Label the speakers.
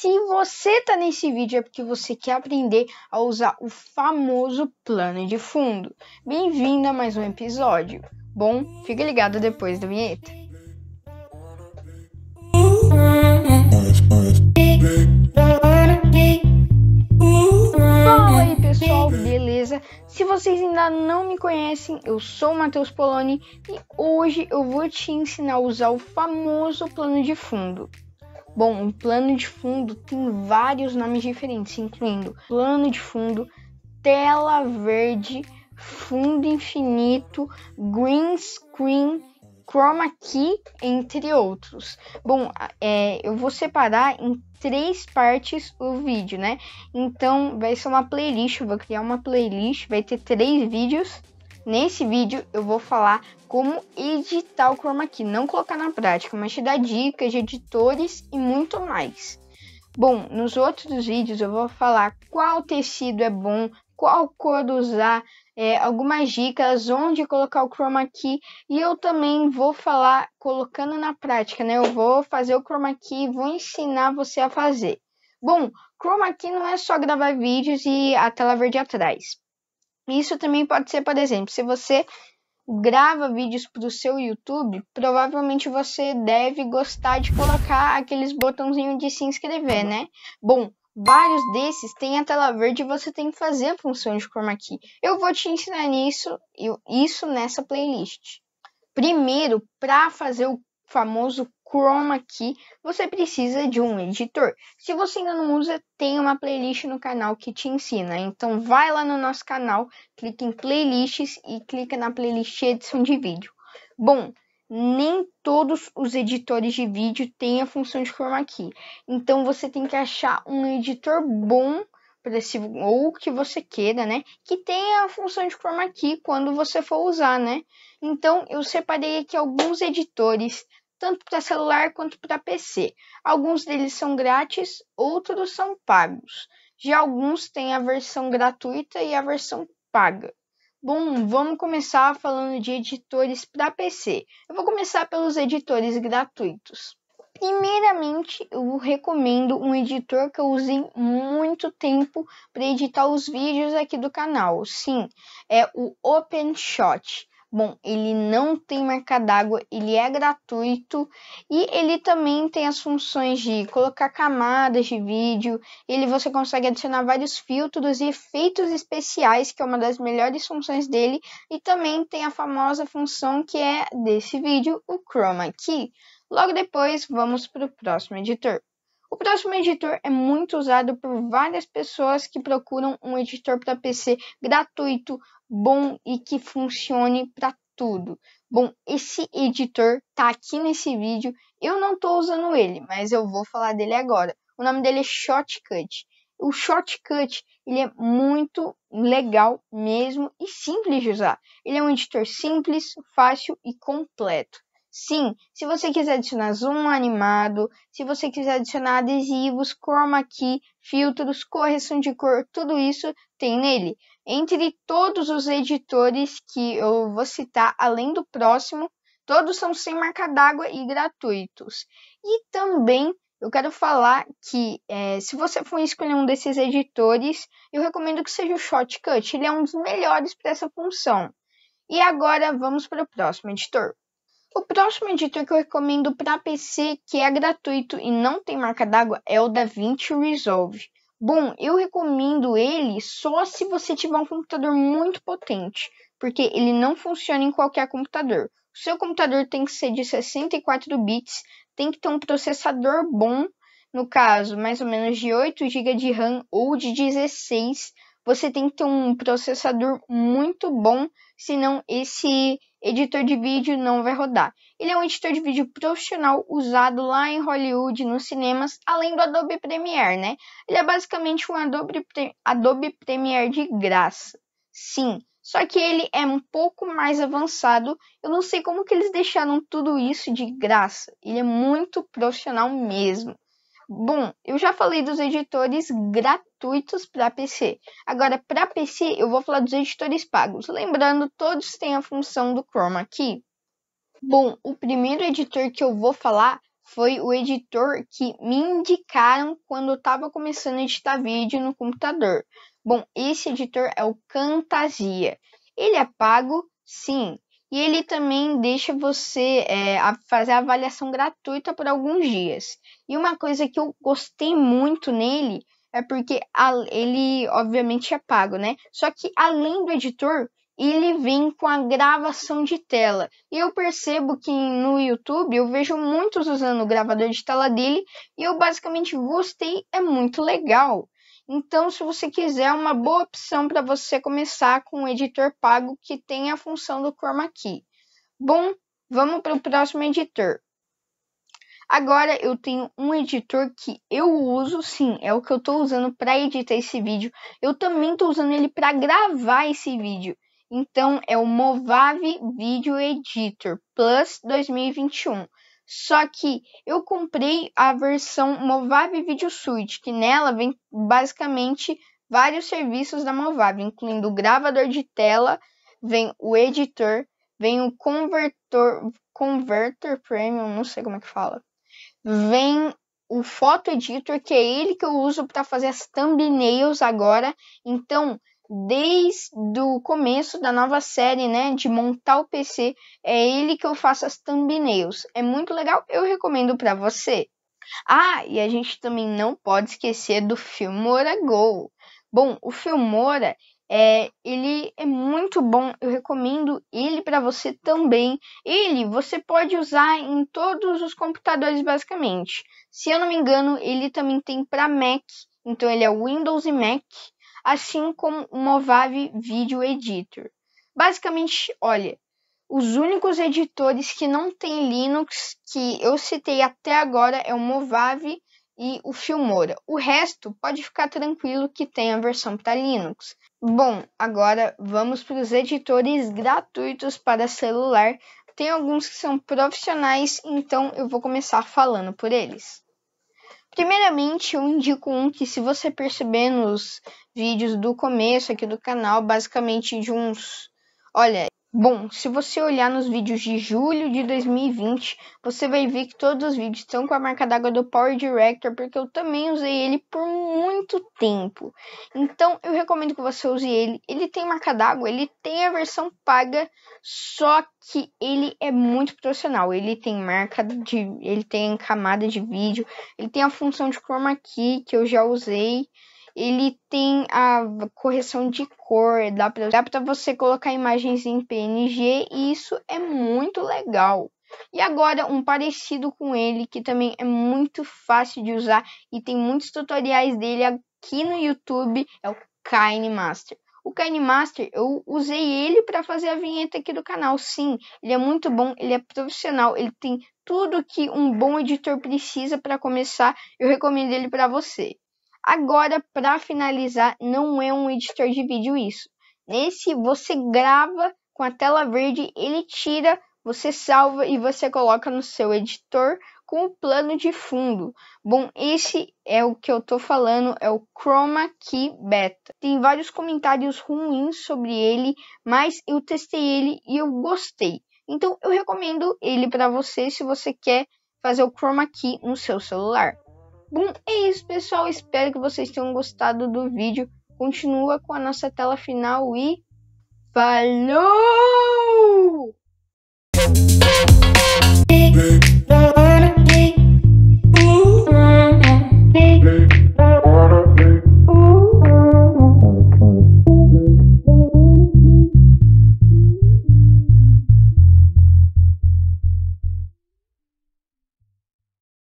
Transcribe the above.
Speaker 1: se você tá nesse vídeo é porque você quer aprender a usar o famoso plano de fundo. Bem-vindo a mais um episódio. Bom, fica ligado depois da vinheta. Fala aí pessoal, beleza? Se vocês ainda não me conhecem, eu sou o Matheus Poloni e hoje eu vou te ensinar a usar o famoso plano de fundo. Bom, o plano de fundo tem vários nomes diferentes, incluindo plano de fundo, tela verde, fundo infinito, green screen, chroma key, entre outros. Bom, é, eu vou separar em três partes o vídeo, né? Então vai ser uma playlist, eu vou criar uma playlist, vai ter três vídeos Nesse vídeo eu vou falar como editar o chroma key, não colocar na prática, mas te dar dicas de editores e muito mais. Bom, nos outros vídeos eu vou falar qual tecido é bom, qual cor usar, é, algumas dicas onde colocar o chroma key e eu também vou falar colocando na prática, né? Eu vou fazer o chroma key, e vou ensinar você a fazer. Bom, chroma key não é só gravar vídeos e a tela verde atrás. Isso também pode ser, por exemplo, se você grava vídeos para o seu YouTube, provavelmente você deve gostar de colocar aqueles botãozinhos de se inscrever, né? Bom, vários desses têm a tela verde e você tem que fazer a função de chroma key. Eu vou te ensinar nisso, isso nessa playlist. Primeiro, para fazer o famoso Chrome aqui, você precisa de um editor. Se você ainda não usa, tem uma playlist no canal que te ensina. Então vai lá no nosso canal, clica em playlists e clica na playlist edição de vídeo. Bom, nem todos os editores de vídeo têm a função de Chroma Key. Então você tem que achar um editor bom para esse ou que você queira, né? Que tenha a função de Chroma Key quando você for usar, né? Então eu separei aqui alguns editores tanto para celular quanto para PC. Alguns deles são grátis, outros são pagos. Já alguns têm a versão gratuita e a versão paga. Bom, vamos começar falando de editores para PC. Eu vou começar pelos editores gratuitos. Primeiramente, eu recomendo um editor que eu usei muito tempo para editar os vídeos aqui do canal. Sim, é o OpenShot. Bom, ele não tem marca d'água, ele é gratuito e ele também tem as funções de colocar camadas de vídeo. Ele você consegue adicionar vários filtros e efeitos especiais, que é uma das melhores funções dele, e também tem a famosa função que é desse vídeo, o chroma key. Logo depois, vamos para o próximo editor. O próximo editor é muito usado por várias pessoas que procuram um editor para PC gratuito, bom e que funcione para tudo. Bom, esse editor tá aqui nesse vídeo. Eu não tô usando ele, mas eu vou falar dele agora. O nome dele é Shotcut. O Shotcut ele é muito legal mesmo e simples de usar. Ele é um editor simples, fácil e completo. Sim, se você quiser adicionar zoom animado, se você quiser adicionar adesivos, chroma key, filtros, correção de cor, tudo isso tem nele. Entre todos os editores que eu vou citar, além do próximo, todos são sem marca d'água e gratuitos. E também eu quero falar que é, se você for escolher um desses editores, eu recomendo que seja o Shotcut. Ele é um dos melhores para essa função. E agora vamos para o próximo editor. O próximo editor que eu recomendo para PC, que é gratuito e não tem marca d'água, é o DaVinci Resolve. Bom, eu recomendo ele só se você tiver um computador muito potente, porque ele não funciona em qualquer computador. O seu computador tem que ser de 64 bits, tem que ter um processador bom, no caso, mais ou menos de 8 GB de RAM ou de 16. Você tem que ter um processador muito bom, senão esse editor de vídeo não vai rodar. Ele é um editor de vídeo profissional usado lá em Hollywood, nos cinemas, além do Adobe Premiere, né? Ele é basicamente um Adobe, Pre Adobe Premiere de graça. Sim, só que ele é um pouco mais avançado. Eu não sei como que eles deixaram tudo isso de graça. Ele é muito profissional mesmo. Bom, eu já falei dos editores gratuitos para PC. Agora, para PC, eu vou falar dos editores pagos. Lembrando, todos têm a função do Chrome aqui. Bom, o primeiro editor que eu vou falar foi o editor que me indicaram quando eu estava começando a editar vídeo no computador. Bom, esse editor é o Camtasia. Ele é pago, sim, e ele também deixa você é, fazer a avaliação gratuita por alguns dias. E uma coisa que eu gostei muito nele é porque ele, obviamente, é pago, né? Só que além do editor, ele vem com a gravação de tela. E eu percebo que no YouTube eu vejo muitos usando o gravador de tela dele e eu basicamente gostei, é muito legal. Então, se você quiser, uma boa opção para você começar com um editor pago que tem a função do chroma key. Bom, vamos para o próximo editor. Agora eu tenho um editor que eu uso, sim, é o que eu estou usando para editar esse vídeo. Eu também estou usando ele para gravar esse vídeo. Então é o Movavi Video Editor Plus 2021. Só que eu comprei a versão Movavi Video Suite, que nela vem basicamente vários serviços da Movavi incluindo o gravador de tela, vem o editor, vem o convertor, converter premium, não sei como é que fala. Vem o Photo Editor, que é ele que eu uso para fazer as thumbnails agora. Então, desde o começo da nova série, né, de montar o PC, é ele que eu faço as thumbnails. É muito legal, eu recomendo para você. Ah, e a gente também não pode esquecer do Filmora Go. Bom, o Filmora é, ele é muito bom, eu recomendo ele para você também. Ele você pode usar em todos os computadores basicamente. Se eu não me engano, ele também tem para Mac, então ele é Windows e Mac assim como o Movavi Video Editor. Basicamente, olha, os únicos editores que não tem Linux que eu citei até agora é o Movavi e o Filmora. O resto pode ficar tranquilo que tem a versão para Linux. Bom, agora vamos para os editores gratuitos para celular. Tem alguns que são profissionais, então eu vou começar falando por eles. Primeiramente, eu indico um que, se você perceber nos vídeos do começo aqui do canal, basicamente de uns. Olha, Bom, se você olhar nos vídeos de julho de 2020, você vai ver que todos os vídeos estão com a marca d'água do Power Director, porque eu também usei ele por muito tempo. Então, eu recomendo que você use ele. Ele tem marca d'água, ele tem a versão paga, só que ele é muito profissional. Ele tem marca de, ele tem camada de vídeo, ele tem a função de chroma key que eu já usei ele tem a correção de cor, dá para pra você colocar imagens em PNG e isso é muito legal. E agora um parecido com ele que também é muito fácil de usar e tem muitos tutoriais dele aqui no YouTube é o Kine Master. O Kine Master, eu usei ele para fazer a vinheta aqui do canal. Sim, ele é muito bom, ele é profissional, ele tem tudo que um bom editor precisa para começar. Eu recomendo ele para você. Agora, para finalizar, não é um editor de vídeo isso. Nesse você grava com a tela verde, ele tira, você salva e você coloca no seu editor com o plano de fundo. Bom, esse é o que eu tô falando, é o Chroma Key Beta. Tem vários comentários ruins sobre ele, mas eu testei ele e eu gostei. Então eu recomendo ele para você se você quer fazer o Chroma Key no seu celular. Bom, é isso, pessoal. Espero que vocês tenham gostado do vídeo. Continua com a nossa tela final e. Falou!